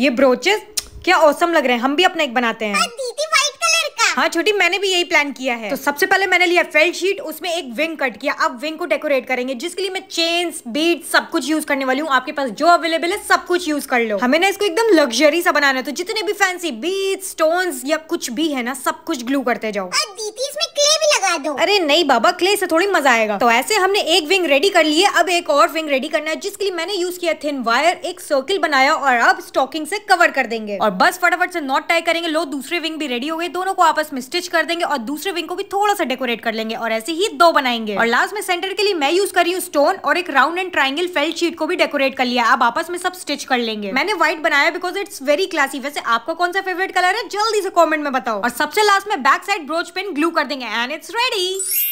ये ब्रोचेस क्या औसम लग रहे हैं हम भी अपना एक बनाते हैं दीदी व्हाइट कलर का हाँ छोटी मैंने भी यही प्लान किया है तो सबसे पहले मैंने लिया फेल्ट शीट उसमें एक विंग कट किया अब विंग को डेकोरेट करेंगे जिसके लिए मैं चेन्स बीट सब कुछ यूज करने वाली हूँ आपके पास जो अवेलेबल है सब कुछ यूज कर लो हमें ना इसको एकदम लग्जरी सा बनाना है तो जितने भी फैंसी बीट स्टोन या कुछ भी है ना सब कुछ ग्लू करते जाओ दीदी हाँ, लगा दो अरे नहीं बाबा क्ले से थोड़ी मजा आएगा तो ऐसे हमने एक विंग रेडी कर लिए अब एक और विंग रेडी करना है जिसके लिए मैंने यूज किया थिन वायर एक सर्किल बनाया और अब स्टॉकिंग से कवर कर देंगे और बस फटाफट से नॉट टाई करेंगे लो दूसरे विंग भी रेडी हो गए दोनों को आपस में स्टिच कर देंगे और दूसरे विंग को भी थोड़ा सा डेकोरेट कर लेंगे और ऐसे ही दो बनाएंगे और लास्ट में सेंटर के लिए मैं यूज कर रही हूँ स्टोन और एक round and triangle felt sheet को भी डेकोरेट कर लिया अब आपस में सब स्टिच कर लेंगे मैंने व्हाइट बनाया बिकॉज इट्स वेरी क्लासी वैसे आपका कौन सा फेवरेट कलर है जल्दी से कॉमेंट में बताओ और सबसे लास्ट में back side brooch pin glue कर देंगे एंड इट्स ready.